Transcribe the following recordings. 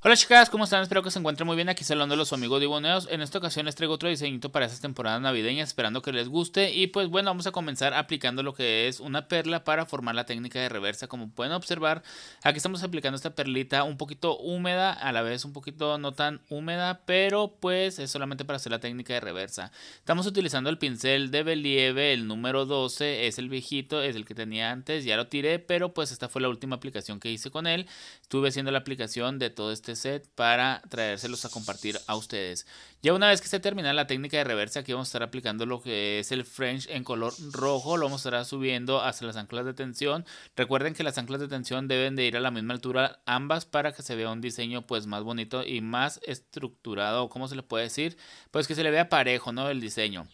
Hola chicas, ¿cómo están? Espero que se encuentren muy bien. Aquí saludando los Amigos de Diboneos. En esta ocasión les traigo otro diseñito para esta temporada navideña, esperando que les guste. Y pues bueno, vamos a comenzar aplicando lo que es una perla para formar la técnica de reversa. Como pueden observar, aquí estamos aplicando esta perlita un poquito húmeda, a la vez un poquito no tan húmeda, pero pues es solamente para hacer la técnica de reversa. Estamos utilizando el pincel de Believe, el número 12, es el viejito, es el que tenía antes, ya lo tiré, pero pues esta fue la última aplicación que hice con él. Estuve haciendo la aplicación de todo este este set para traérselos a compartir a ustedes. Ya una vez que se termina la técnica de reversa, aquí vamos a estar aplicando lo que es el French en color rojo. Lo vamos a estar subiendo hasta las anclas de tensión. Recuerden que las anclas de tensión deben de ir a la misma altura ambas para que se vea un diseño pues más bonito y más estructurado. ¿Cómo se le puede decir? Pues que se le vea parejo, ¿no? El diseño.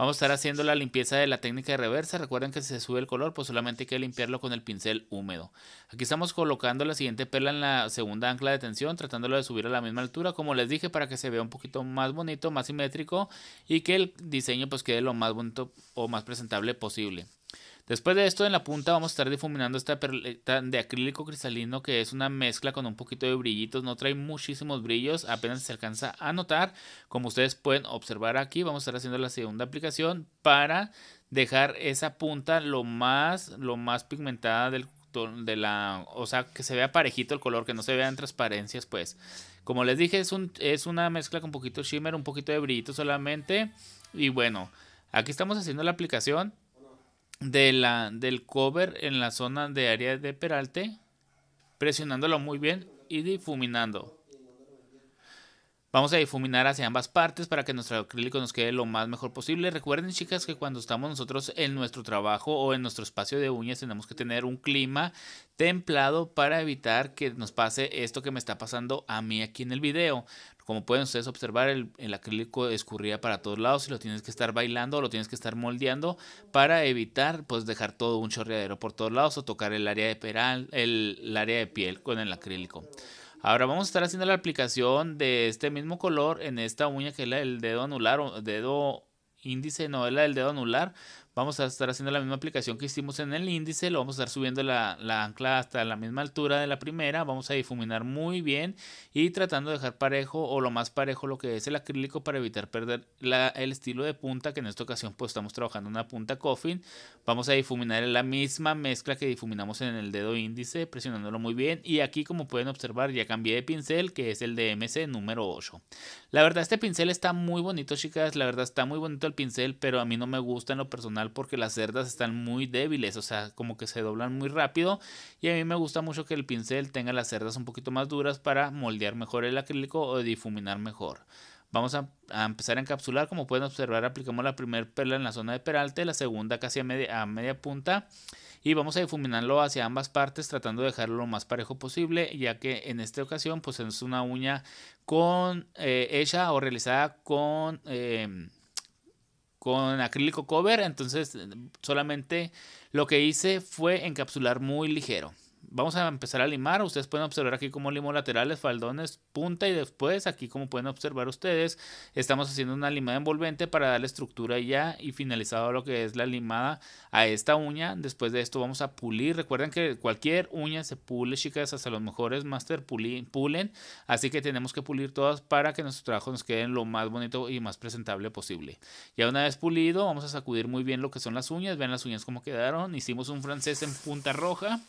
Vamos a estar haciendo la limpieza de la técnica de reversa. Recuerden que si se sube el color, pues solamente hay que limpiarlo con el pincel húmedo. Aquí estamos colocando la siguiente perla en la segunda ancla de tensión, tratándolo de subir a la misma altura, como les dije, para que se vea un poquito más bonito, más simétrico y que el diseño pues quede lo más bonito o más presentable posible. Después de esto en la punta vamos a estar difuminando esta perla de acrílico cristalino que es una mezcla con un poquito de brillitos, no trae muchísimos brillos, apenas se alcanza a notar. Como ustedes pueden observar aquí, vamos a estar haciendo la segunda aplicación para dejar esa punta lo más, lo más pigmentada del de la, o sea, que se vea parejito el color, que no se vean transparencias, pues. Como les dije, es, un, es una mezcla con poquito shimmer, un poquito de brillito solamente. Y bueno, aquí estamos haciendo la aplicación de la, del cover en la zona de área de peralte, presionándolo muy bien y difuminando. Vamos a difuminar hacia ambas partes para que nuestro acrílico nos quede lo más mejor posible. Recuerden chicas que cuando estamos nosotros en nuestro trabajo o en nuestro espacio de uñas tenemos que tener un clima templado para evitar que nos pase esto que me está pasando a mí aquí en el video. Como pueden ustedes observar, el, acrílico escurría para todos lados y lo tienes que estar bailando o lo tienes que estar moldeando para evitar pues dejar todo un chorreadero por todos lados o tocar el área de peral, el área de piel con el acrílico. Ahora vamos a estar haciendo la aplicación de este mismo color en esta uña que es la del dedo anular o dedo índice, no es la del dedo anular, vamos a estar haciendo la misma aplicación que hicimos en el índice, lo vamos a estar subiendo la, ancla hasta la misma altura de la primera, vamos a difuminar muy bien y tratando de dejar parejo o lo más parejo lo que es el acrílico para evitar perder el estilo de punta, que en esta ocasión pues estamos trabajando una punta coffin, vamos a difuminar en la misma mezcla que difuminamos en el dedo índice, presionándolo muy bien y aquí como pueden observar ya cambié de pincel que es el de MC número 8. La verdad este pincel está muy bonito chicas, la verdad está muy bonito el pincel, pero a mí no me gusta en lo personal porque las cerdas están muy débiles, o sea, como que se doblan muy rápido. Y a mí me gusta mucho que el pincel tenga las cerdas un poquito más duras para moldear mejor el acrílico o difuminar mejor. Vamos a, empezar a encapsular. Como pueden observar, aplicamos la primera perla en la zona de peralte, la segunda casi a media, media, punta. Y vamos a difuminarlo hacia ambas partes, tratando de dejarlo lo más parejo posible, ya que en esta ocasión pues es una uña con, ella eh, hecha o realizada con... Eh, con acrílico cover, entonces eh, solamente lo que hice fue encapsular muy ligero vamos a empezar a limar. Ustedes pueden observar aquí cómo limo laterales, faldones, punta y después aquí como pueden observar ustedes estamos haciendo una limada envolvente para darle estructura ya y finalizado lo que es la limada a esta uña. Después de esto vamos a pulir. Recuerden que cualquier uña se pule chicas hasta los mejores master pulen. Así que tenemos que pulir todas para que nuestro trabajo nos queden lo más bonito y más presentable posible. Ya una vez pulido vamos a sacudir muy bien lo que son las uñas. Vean las uñas como quedaron. Hicimos un francés en punta roja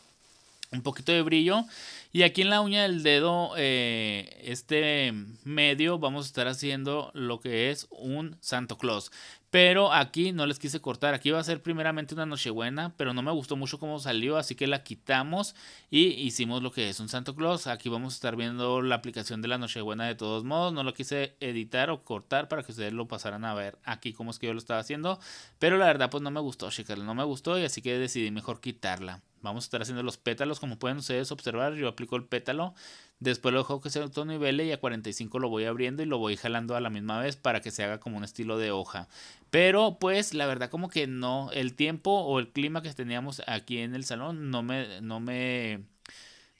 un poquito de brillo. Y aquí en la uña del dedo, eh, este medio, vamos a estar haciendo lo que es un Santo Claus. Pero aquí no les quise cortar. Aquí va a ser primeramente una Nochebuena, pero no me gustó mucho cómo salió, así que la quitamos y hicimos lo que es un Santo Claus. Aquí vamos a estar viendo la aplicación de la Nochebuena de todos modos. No lo quise editar o cortar para que ustedes lo pasaran a ver aquí cómo es que yo lo estaba haciendo. Pero la verdad pues no me gustó, chicas, no me gustó y así que decidí mejor quitarla. Vamos a estar haciendo los pétalos, como pueden ustedes observar, yo aplico el pétalo, después lo dejo que se autonivele y a 45 lo voy abriendo y lo voy jalando a la misma vez para que se haga como un estilo de hoja. Pero pues la verdad como que no, el tiempo o el clima que teníamos aquí en el salón no me, no me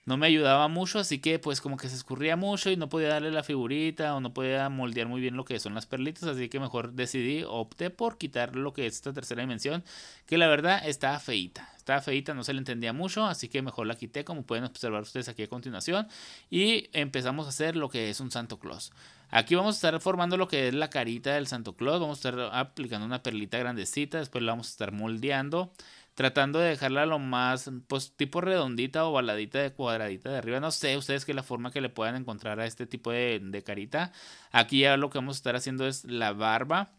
no me ayudaba mucho, así que pues como que se escurría mucho y no podía darle la figurita o no podía moldear muy bien lo que son las perlitas, así que mejor decidí, opté por quitar lo que es esta tercera dimensión, que la verdad está feita, está feita, no se le entendía mucho, así que mejor la quité, como pueden observar ustedes aquí a continuación, y empezamos a hacer lo que es un Santo Claus. Aquí vamos a estar formando lo que es la carita del Santo Claus, vamos a estar aplicando una perlita grandecita, después la vamos a estar moldeando tratando de dejarla lo más, pues tipo redondita, baladita de cuadradita de arriba. No sé ustedes que es la forma que le puedan encontrar a este tipo de, carita. Aquí ya lo que vamos a estar haciendo es la barba.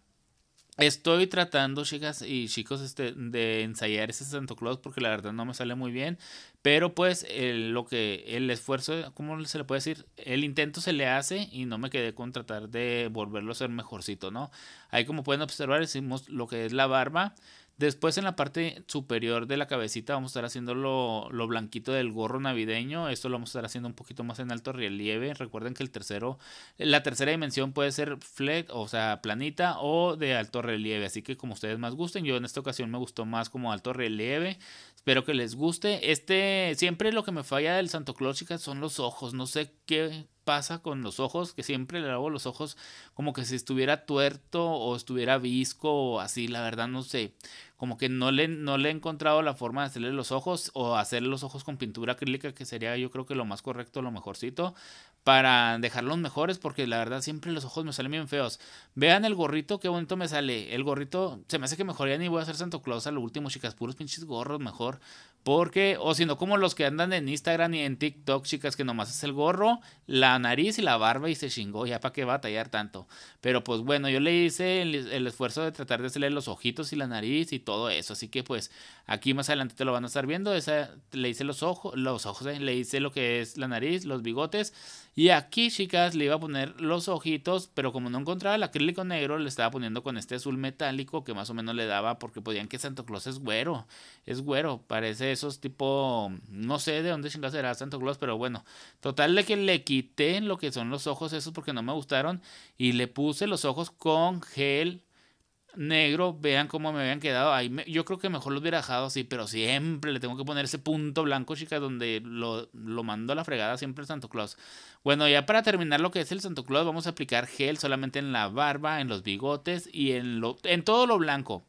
Estoy tratando, chicas y chicos, este, de ensayar ese Santo Claus porque la verdad no me sale muy bien. Pero pues el, lo que el esfuerzo, ¿cómo se le puede decir? El intento se le hace y no me quedé con tratar de volverlo a ser mejorcito, ¿no? Ahí como pueden observar, hicimos lo que es la barba. Después en la parte superior de la cabecita vamos a estar haciendo lo, blanquito del gorro navideño. Esto lo vamos a estar haciendo un poquito más en alto relieve. Recuerden que el tercero, la tercera dimensión puede ser flat, o sea, planita o de alto relieve. Así que como ustedes más gusten, yo en esta ocasión me gustó más como alto relieve. Espero que les guste. Este, siempre lo que me falla del Santo Claus, son los ojos. No sé qué, pasa con los ojos, que siempre le lavo los ojos como que si estuviera tuerto o estuviera visco o así, la verdad no sé. Como que no le, no le he encontrado la forma de hacerle los ojos o hacerle los ojos con pintura acrílica, que sería yo creo que lo más correcto, lo mejorcito, para dejarlos mejores, porque la verdad siempre los ojos me salen bien feos. Vean el gorrito, qué bonito me sale. El gorrito, se me hace que mejor ya ni voy a hacer Santo Claus a lo último, chicas, puros pinches gorros mejor. Porque, o si no, como los que andan en Instagram y en TikTok, chicas, que nomás es el gorro, la nariz y la barba y se chingó, ya para qué batallar tanto. Pero pues bueno, yo le hice el, esfuerzo de tratar de hacerle los ojitos y la nariz y todo eso. Así que pues aquí más adelante te lo van a estar viendo. Esa, le hice los ojos, los ojos, eh, le hice lo que es la nariz, los bigotes. Y aquí, chicas, le iba a poner los ojitos, pero como no encontraba el acrílico negro, le estaba poniendo con este azul metálico que más o menos le daba, porque podían que Santo Claus es güero, es güero, parece esos tipo, no sé de dónde chingados era Santo Claus, pero bueno, total de que le quité lo que son los ojos esos porque no me gustaron y le puse los ojos con gel negro, vean cómo me habían quedado ahí. yo creo que mejor los hubiera dejado así, pero siempre le tengo que poner ese punto blanco, chicas, donde lo, lo mando a la fregada siempre el Santo Claus. Bueno, ya para terminar lo que es el Santo Claus, vamos a aplicar gel solamente en la barba, en los bigotes y en, lo, en todo lo blanco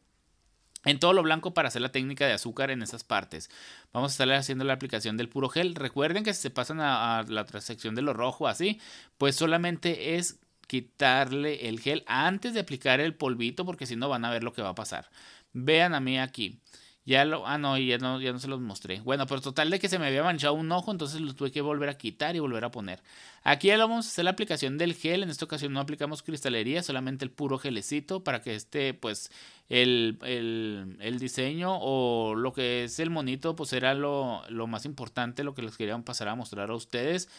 en todo lo blanco para hacer la técnica de azúcar en esas partes. Vamos a estar haciendo la aplicación del puro gel. Recuerden que si se pasan a, la sección de lo rojo así, pues solamente es quitarle el gel antes de aplicar el polvito porque si no van a ver lo que va a pasar. Vean a mí aquí. Ya lo, ah, no, ya no, ya no se los mostré. Bueno, pero total de que se me había manchado un ojo, entonces lo tuve que volver a quitar y volver a poner. Aquí ya lo vamos a hacer la aplicación del gel. En esta ocasión no aplicamos cristalería, solamente el puro gelecito para que esté, pues, el, el, diseño o lo que es el monito, pues era lo, lo más importante, lo que les quería pasar a mostrar a ustedes.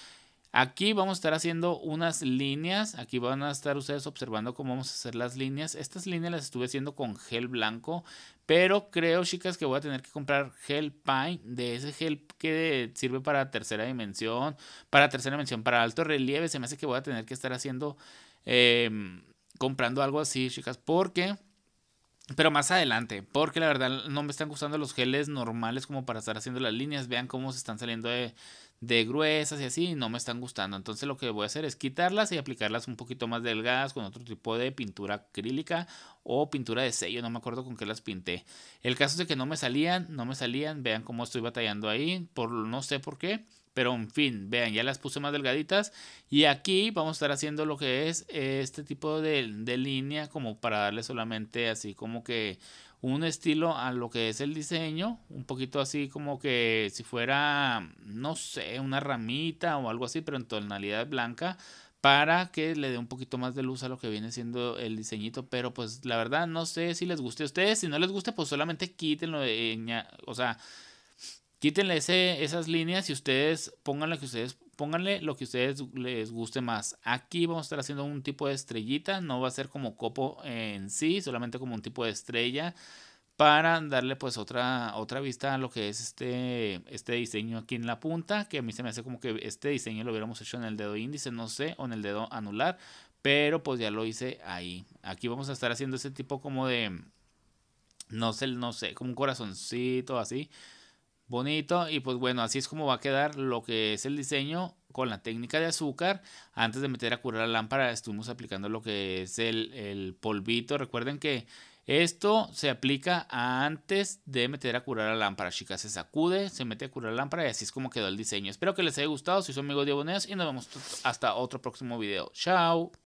Aquí vamos a estar haciendo unas líneas. Aquí van a estar ustedes observando cómo vamos a hacer las líneas. Estas líneas las estuve haciendo con gel blanco. Pero creo, chicas, que voy a tener que comprar gel pine. De ese gel que sirve para tercera dimensión. Para tercera dimensión, para alto relieve. Se me hace que voy a tener que estar haciendo... Em, comprando algo así, chicas. Porque... Pero más adelante, porque la verdad no me están gustando los geles normales como para estar haciendo las líneas. Vean cómo se están saliendo de de gruesas y así, no me están gustando. Entonces lo que voy a hacer es quitarlas y aplicarlas un poquito más delgadas con otro tipo de pintura acrílica o pintura de sello, no me acuerdo con qué las pinté. El caso es de que no me salían, no me salían, vean cómo estoy batallando ahí, por no sé por qué. Pero en fin, vean, ya las puse más delgaditas. Y aquí vamos a estar haciendo lo que es este tipo de, línea como para darle solamente así como que un estilo a lo que es el diseño, un poquito así como que si fuera, no sé, una ramita o algo así, pero en tonalidad blanca, para que le dé un poquito más de luz a lo que viene siendo el diseñito. Pero pues la verdad no sé si les guste a ustedes, si no les gusta, pues solamente quítenlo, eh, o sea, Quítenle ese, esas líneas y ustedes pónganle, que ustedes pónganle lo que ustedes les guste más. Aquí vamos a estar haciendo un tipo de estrellita, no va a ser como copo en sí, solamente como un tipo de estrella para darle pues otra, otra vista a lo que es este, este diseño aquí en la punta, que a mí se me hace como que este diseño lo hubiéramos hecho en el dedo índice, no sé, o en el dedo anular, pero pues ya lo hice ahí. Aquí vamos a estar haciendo ese tipo como de, no sé, no sé, como un corazoncito así, bonito y pues bueno, así es como va a quedar lo que es el diseño con la técnica de azúcar. Antes de meter a curar la lámpara estuvimos aplicando lo que es el, polvito. Recuerden que esto se aplica antes de meter a curar la lámpara, chicas. Se sacude, se mete a curar la lámpara y así es como quedó el diseño. Espero que les haya gustado. si son amigo de y nos vemos hasta otro próximo video. Chao.